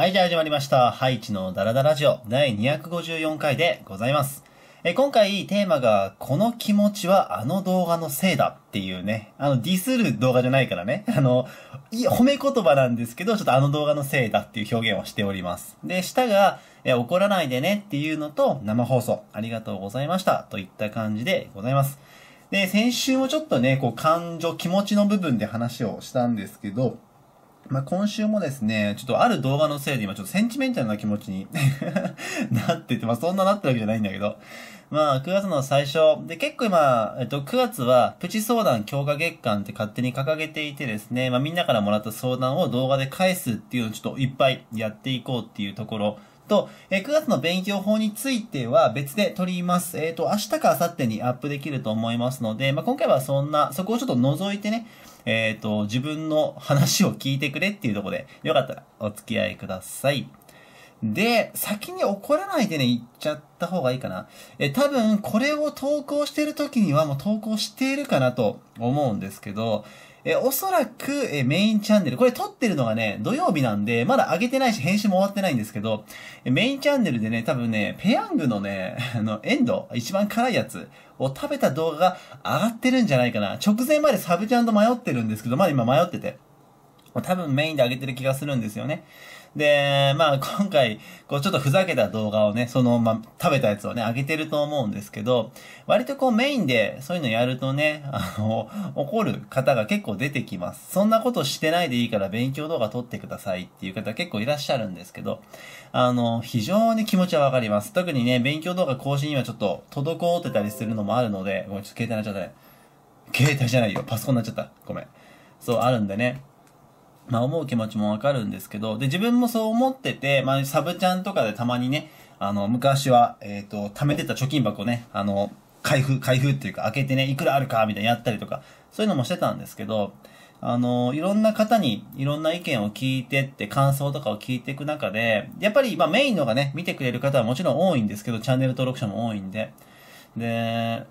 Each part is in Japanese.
はい、じゃあ始まりました。ハイチのダラダラジオ第254回でございます。え今回テーマが、この気持ちはあの動画のせいだっていうね、あのディスる動画じゃないからね、あの、い褒め言葉なんですけど、ちょっとあの動画のせいだっていう表現をしております。で、下が、え怒らないでねっていうのと、生放送ありがとうございましたといった感じでございます。で、先週もちょっとね、こう感情、気持ちの部分で話をしたんですけど、まあ、今週もですね、ちょっとある動画のせいで今ちょっとセンチメンタルな気持ちに なってて、まあ、そんななってるわけじゃないんだけど。まあ、9月の最初。で、結構今、えっと、9月は、プチ相談強化月間って勝手に掲げていてですね、まあ、みんなからもらった相談を動画で返すっていうのをちょっといっぱいやっていこうっていうところと、えー、9月の勉強法については別で取ります。えっ、ー、と、明日か明後日にアップできると思いますので、まあ、今回はそんな、そこをちょっと覗いてね、えっ、ー、と、自分の話を聞いてくれっていうとこで、よかったらお付き合いください。で、先に怒らないでね、言っちゃった方がいいかな。え、多分、これを投稿してる時にはもう投稿しているかなと思うんですけど、えおそらく、えメインチャンネル、これ撮ってるのがね、土曜日なんで、まだ上げてないし、編集も終わってないんですけど、えメインチャンネルでね、多分ね、ペヤングのね、あの、エンド、一番辛いやつを食べた動画が上がってるんじゃないかな。直前までサブちゃんと迷ってるんですけど、まだ今迷ってて。多分メインで上げてる気がするんですよね。で、まあ今回、こうちょっとふざけた動画をね、その、まあ食べたやつをね、あげてると思うんですけど、割とこうメインでそういうのやるとね、あの、怒る方が結構出てきます。そんなことしてないでいいから勉強動画撮ってくださいっていう方結構いらっしゃるんですけど、あの、非常に気持ちはわかります。特にね、勉強動画更新にはちょっと滞ってたりするのもあるので、ごめん、ちょっと携帯になっちゃったね。携帯じゃないよ。パソコンになっちゃった。ごめん。そう、あるんでね。まあ思う気持ちもわかるんですけど、で、自分もそう思ってて、まあサブチャンとかでたまにね、あの、昔は、えっ、ー、と、貯めてた貯金箱ね、あの、開封、開封っていうか開けてね、いくらあるか、みたいなやったりとか、そういうのもしてたんですけど、あの、いろんな方にいろんな意見を聞いてって、感想とかを聞いていく中で、やっぱり、まあメインのがね、見てくれる方はもちろん多いんですけど、チャンネル登録者も多いんで。で、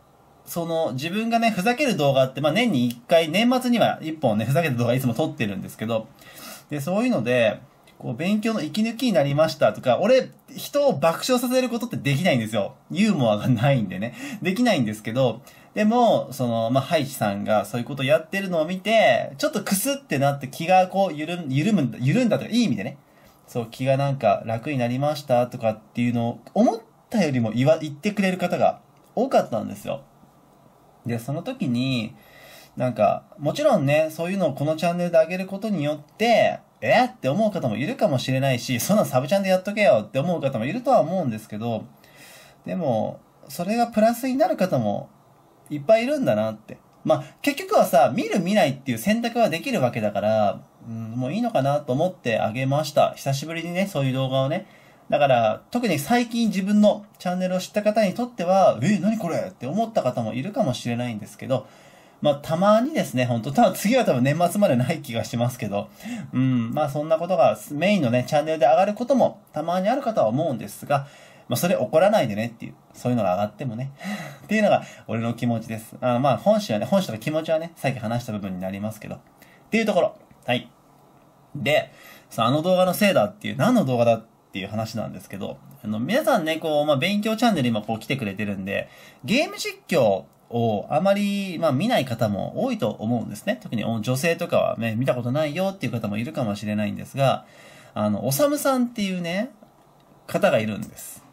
その自分がね、ふざける動画って、まあ年に1回、年末には1本ね、ふざけた動画いつも撮ってるんですけど、で、そういうので、こう、勉強の息抜きになりましたとか、俺、人を爆笑させることってできないんですよ。ユーモアがないんでね。できないんですけど、でも、その、まあ、ハイチさんがそういうことをやってるのを見て、ちょっとクスってなって気がこう、緩む、緩むんだ、緩んだとか、いい意味でね。そう、気がなんか楽になりましたとかっていうのを、思ったよりも言わ、言ってくれる方が多かったんですよ。で、その時に、なんか、もちろんね、そういうのをこのチャンネルであげることによって、えって思う方もいるかもしれないし、そんなサブチャンでやっとけよって思う方もいるとは思うんですけど、でも、それがプラスになる方もいっぱいいるんだなって。まあ、結局はさ、見る見ないっていう選択はできるわけだから、うん、もういいのかなと思ってあげました。久しぶりにね、そういう動画をね、だから、特に最近自分のチャンネルを知った方にとっては、え、何これって思った方もいるかもしれないんですけど、まあ、たまにですね、ほんと、た次は多分年末までない気がしますけど、うん、まあそんなことがメインのね、チャンネルで上がることもたまにあるかとは思うんですが、まあそれ怒らないでねっていう、そういうのが上がってもね、っていうのが俺の気持ちです。あまあ本心はね、本心とか気持ちはね、さっき話した部分になりますけど、っていうところ。はい。で、そあ、あの動画のせいだっていう、何の動画だっていう話なんですけど、あの、皆さんね、こう、まあ、勉強チャンネル今こう来てくれてるんで、ゲーム実況をあまり、まあ、見ない方も多いと思うんですね。特に女性とかはね、見たことないよっていう方もいるかもしれないんですが、あの、おさむさんっていうね、方がいるんです。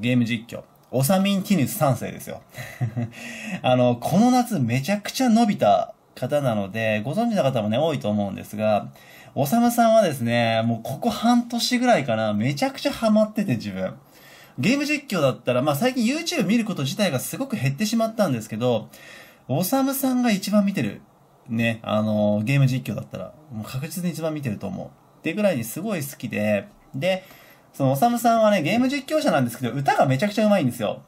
ゲーム実況。オサミンティヌス3世ですよ。あの、この夏めちゃくちゃ伸びた方なので、ご存知の方もね、多いと思うんですが、おさむさんはですね、もうここ半年ぐらいかな、めちゃくちゃハマってて自分。ゲーム実況だったら、まあ最近 YouTube 見ること自体がすごく減ってしまったんですけど、おさむさんが一番見てる。ね、あのー、ゲーム実況だったら、もう確実に一番見てると思う。ってぐらいにすごい好きで、で、そのおさむさんはね、ゲーム実況者なんですけど、歌がめちゃくちゃうまいんですよ。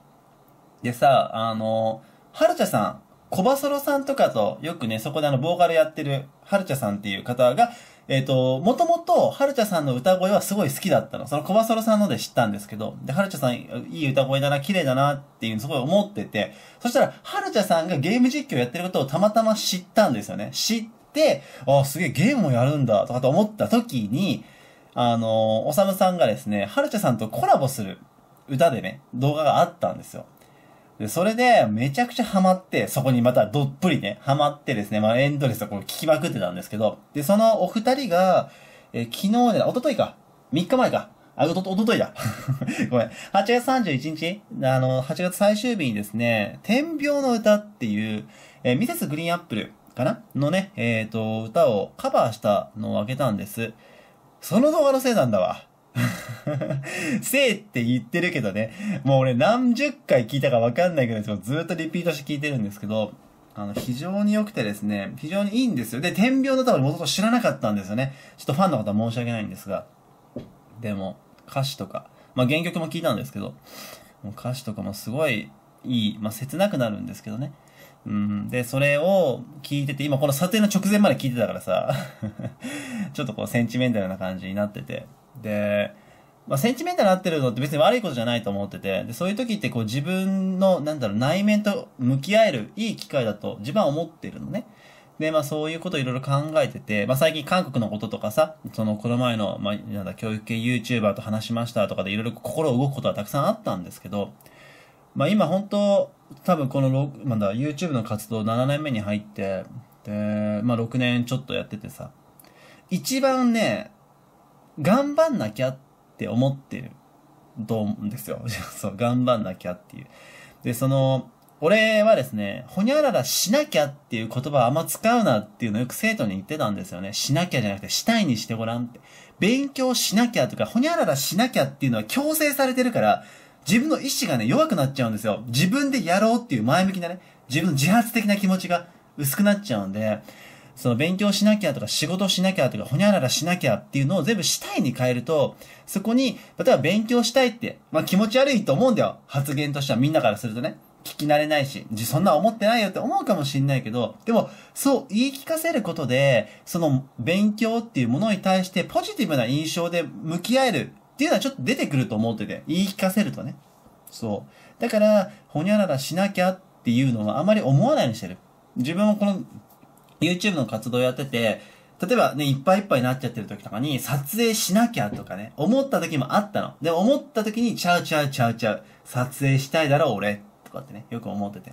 でさ、あのー、はるちゃさんコバソロさんとかと、よくね、そこであの、ボーカルやってる、はるちゃさんっていう方が、えっ、ー、と、もともと、はるちゃさんの歌声はすごい好きだったの。そのコバソロさんので知ったんですけど、で、はるちゃさん、いい歌声だな、綺麗だな、っていうのすごい思ってて、そしたら、はるちゃさんがゲーム実況やってることをたまたま知ったんですよね。知って、あ、すげえゲームをやるんだ、とかと思った時に、あの、おさむさんがですね、はるちゃさんとコラボする歌でね、動画があったんですよ。で、それで、めちゃくちゃハマって、そこにまたどっぷりね、ハマってですね、まあエンドレスをこう聞きまくってたんですけど、で、そのお二人が、え昨日ね、おとといか、3日前か、あ、おと、おとといだ。ごめん。8月31日、あの、8月最終日にですね、天秤の歌っていう、えミセスグリーンアップルかなのね、えっ、ー、と、歌をカバーしたのをあげたんです。その動画のせいなんだわ。せいって言ってるけどね、もう俺何十回聞いたかわかんないぐらいですずっとリピートして聞いてるんですけど、あの、非常に良くてですね、非常にいいんですよ。で、天平の歌はもともと知らなかったんですよね。ちょっとファンの方は申し訳ないんですが。でも、歌詞とか、まあ原曲も聞いたんですけど、もう歌詞とかもすごいいい、まあ切なくなるんですけどね。うん、で、それを聞いてて、今この撮影の直前まで聞いてたからさ、ちょっとこうセンチメンタルな感じになってて、で、まあ、センチメンタルなってるのって別に悪いことじゃないと思ってて、で、そういう時ってこう自分の、なんだろう、内面と向き合えるいい機会だと自分は思ってるのね。で、まあそういうこといろいろ考えてて、まあ最近韓国のこととかさ、そのこの前の、まあなんだ、教育系 YouTuber と話しましたとかでいろいろ心動くことはたくさんあったんですけど、まあ今本当、多分この、まだ YouTube の活動7年目に入って、で、まあ6年ちょっとやっててさ、一番ね、頑張んなきゃって思ってると思うんですよ。そう、頑張んなきゃっていう。で、その、俺はですね、ほにゃららしなきゃっていう言葉はあんま使うなっていうのをよく生徒に言ってたんですよね。しなきゃじゃなくて、したいにしてごらんって。勉強しなきゃとか、ほにゃららしなきゃっていうのは強制されてるから、自分の意志がね、弱くなっちゃうんですよ。自分でやろうっていう前向きなね、自分の自発的な気持ちが薄くなっちゃうんで、その勉強しなきゃとか仕事しなきゃとかほにゃららしなきゃっていうのを全部したいに変えると、そこに、例えば勉強したいって、まあ気持ち悪いと思うんだよ。発言としてはみんなからするとね。聞き慣れないし、そんな思ってないよって思うかもしんないけど、でも、そう言い聞かせることで、その勉強っていうものに対してポジティブな印象で向き合えるっていうのはちょっと出てくると思ってて、言い聞かせるとね。そう。だから、ほにゃららしなきゃっていうのはあまり思わないようにしてる。自分もこの YouTube の活動やってて、例えばね、いっぱいいっぱいになっちゃってる時とかに、撮影しなきゃとかね、思った時もあったの。で、思った時に、ちゃうちゃうちゃうちゃう、撮影したいだろ、俺、とかってね、よく思ってて。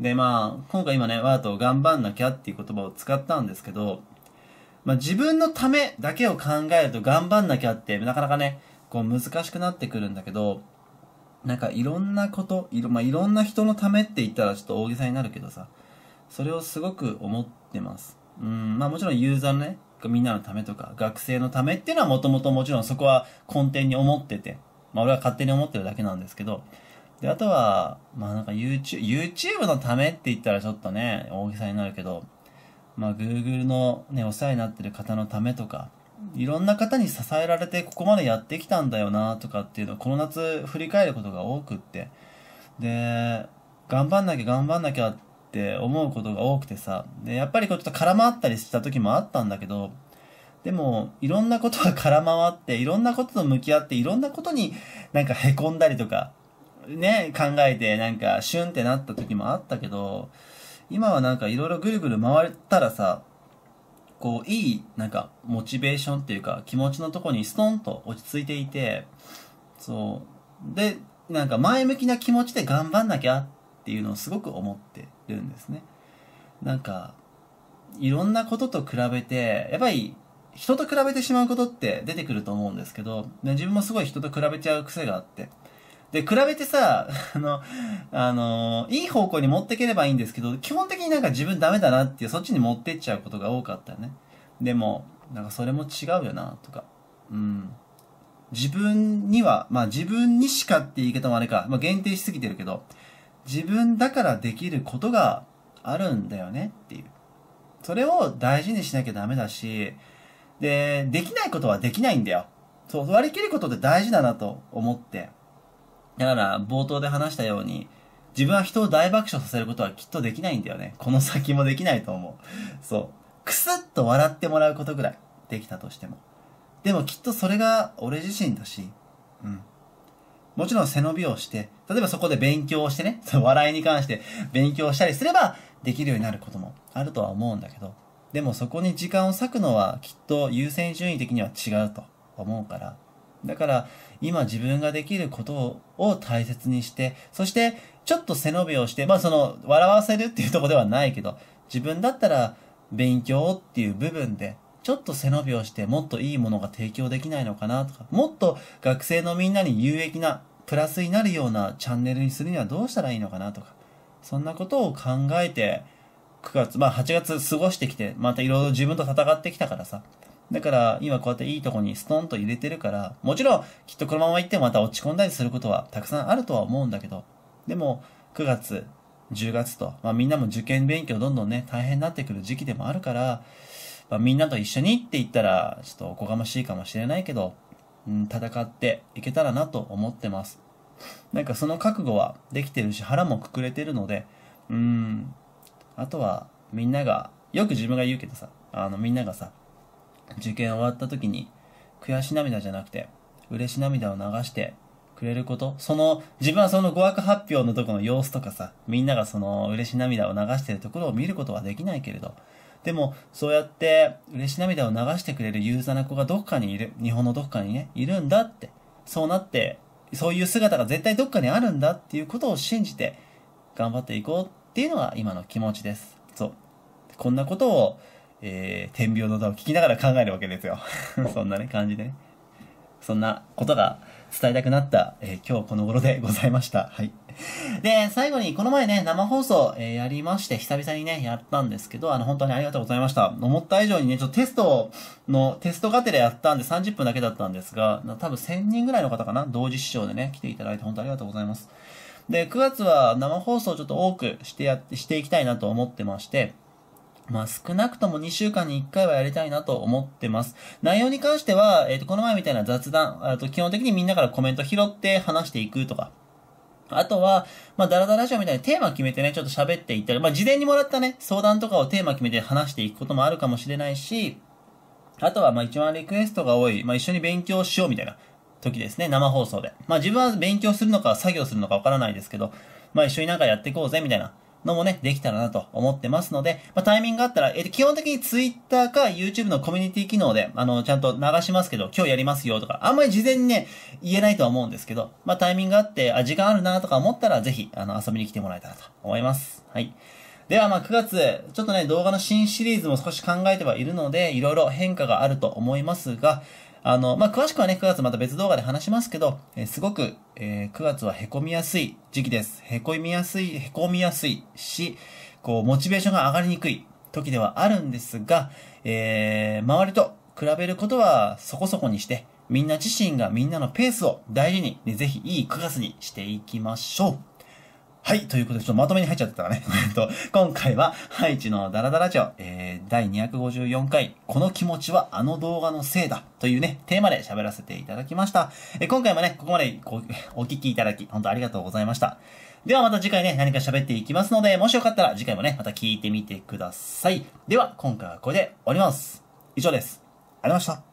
で、まあ、今回今ね、ワートを頑張んなきゃっていう言葉を使ったんですけど、まあ自分のためだけを考えると頑張んなきゃって、なかなかね、こう難しくなってくるんだけど、なんかいろんなこと、いろ、まあ、いろんな人のためって言ったらちょっと大げさになるけどさ、それをすごく思ってます。うん、まあもちろんユーザーのね、みんなのためとか、学生のためっていうのはもともともちろんそこは根底に思ってて、まあ俺は勝手に思ってるだけなんですけど、で、あとは、まあなんか YouTube、YouTube のためって言ったらちょっとね、大げさになるけど、まあ Google のね、お世話になってる方のためとか、いろんな方に支えられてここまでやってきたんだよなとかっていうのをこの夏振り返ることが多くって、で、頑張んなきゃ頑張んなきゃって思うことが多くてさ、で、やっぱりこうちょっと空回ったりした時もあったんだけど、でも、いろんなことが空回って、いろんなことと向き合って、いろんなことになんか凹んだりとか、ね、考えてなんかシュンってなった時もあったけど、今はなんかいろいろぐるぐる回ったらさ、こう、いい、なんか、モチベーションっていうか、気持ちのとこにストンと落ち着いていて、そう。で、なんか前向きな気持ちで頑張んなきゃっていうのをすごく思ってるんですね。なんか、いろんなことと比べて、やっぱり人と比べてしまうことって出てくると思うんですけど、ね、自分もすごい人と比べちゃう癖があって。で、比べてさ、あの、あの、いい方向に持っていければいいんですけど、基本的になんか自分ダメだなっていう、そっちに持ってっちゃうことが多かったよね。でも、なんかそれも違うよな、とか。うん。自分には、まあ自分にしかって言い方もあれか、まあ限定しすぎてるけど、自分だからできることがあるんだよねっていう。それを大事にしなきゃダメだし、で、できないことはできないんだよ。そう、割り切ることって大事だなと思って。だから、冒頭で話したように、自分は人を大爆笑させることはきっとできないんだよね。この先もできないと思う。そう。くすっと笑ってもらうことぐらいできたとしても。でもきっとそれが俺自身だし、うん。もちろん背伸びをして、例えばそこで勉強をしてね、そ の笑いに関して勉強したりすればできるようになることもあるとは思うんだけど、でもそこに時間を割くのはきっと優先順位的には違うと思うから、だから今自分ができることを大切にして、そしてちょっと背伸びをして、まあその笑わせるっていうとこではないけど、自分だったら勉強っていう部分でちょっと背伸びをしてもっといいものが提供できないのかなとか、もっと学生のみんなに有益な、プラスになるようなチャンネルにするにはどうしたらいいのかなとか、そんなことを考えて、9月、まあ8月過ごしてきて、またいろいろ自分と戦ってきたからさ。だから今こうやっていいとこにストンと入れてるから、もちろんきっとこのまま行ってまた落ち込んだりすることはたくさんあるとは思うんだけど、でも9月、10月と、まあみんなも受験勉強どんどんね、大変になってくる時期でもあるから、まあ、みんなと一緒にって言ったら、ちょっとおこがましいかもしれないけど、うん、戦っていけたらなと思ってます。なんかその覚悟はできてるし、腹もくくれてるので、うん、あとはみんなが、よく自分が言うけどさ、あのみんながさ、受験終わった時に、悔し涙じゃなくて、嬉し涙を流してくれること、その、自分はその語学発表のとこの様子とかさ、みんながその嬉し涙を流してるところを見ることはできないけれど、でも、そうやって嬉し涙を流してくれるユーザーな子がどっかにいる、日本のどっかにね、いるんだって、そうなって、そういう姿が絶対どっかにあるんだっていうことを信じて、頑張っていこうっていうのが今の気持ちです。そう。こんなことを、えー、天秤の歌を聴きながら考えるわけですよ。そんなね、感じでね。そんなことが伝えたくなった、えー、今日この頃でございました。はい。で、最後に、この前ね、生放送、えー、やりまして、久々にね、やったんですけど、あの、本当にありがとうございました。思った以上にね、ちょっとテストの、テストがてらやったんで30分だけだったんですが、多分1000人ぐらいの方かな、同時視聴でね、来ていただいて本当ありがとうございます。で、9月は生放送ちょっと多くしてやって、していきたいなと思ってまして、まあ少なくとも2週間に1回はやりたいなと思ってます。内容に関しては、えっ、ー、と、この前みたいな雑談、あと基本的にみんなからコメント拾って話していくとか、あとは、まあ、ダラダラョーみたいにテーマ決めてね、ちょっと喋っていったり、まあ、事前にもらったね、相談とかをテーマ決めて話していくこともあるかもしれないし、あとは、ま、一番リクエストが多い、まあ、一緒に勉強しようみたいな時ですね、生放送で。まあ、自分は勉強するのか作業するのかわからないですけど、まあ、一緒になんかやっていこうぜみたいなのもね、できたらなと思ってますので、まあ、タイミングがあったら、えー、基本的に Twitter か YouTube のコミュニティ機能で、あの、ちゃんと流しますけど、今日やりますよとか、あんまり事前にね、言えないとは思うんですけど、まあ、タイミングがあって、あ、時間あるなとか思ったら、ぜひ、あの、遊びに来てもらえたらと思います。はい。ではま9月、ちょっとね、動画の新シリーズも少し考えてはいるので、いろいろ変化があると思いますが、あの、まあ、詳しくはね、9月また別動画で話しますけど、えー、すごく、えー、9月は凹みやすい時期です。凹みやすい、凹みやすいし、こう、モチベーションが上がりにくい時ではあるんですが、えー、周りと比べることはそこそこにして、みんな自身がみんなのペースを大事に、ね、ぜひいい9月にしていきましょう。はい。ということで、ちょっとまとめに入っちゃったからね。えっと、今回は、ハイチのダラダラジオ、えー、第254回、この気持ちはあの動画のせいだ、というね、テーマで喋らせていただきました。えー、今回もね、ここまで お聞きいただき、本当ありがとうございました。ではまた次回ね、何か喋っていきますので、もしよかったら次回もね、また聞いてみてください。では、今回はこれで終わります。以上です。ありがとうございました。